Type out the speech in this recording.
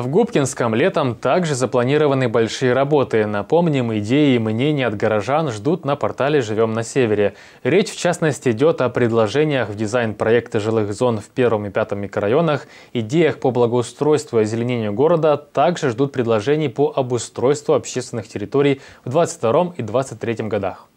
В Губкинском летом также запланированы большие работы. Напомним, идеи и мнения от горожан ждут на портале «Живем на севере». Речь, в частности, идет о предложениях в дизайн проекта жилых зон в первом и пятом микрорайонах, идеях по благоустройству и озеленению города, также ждут предложений по обустройству общественных территорий в 22 и 23 годах.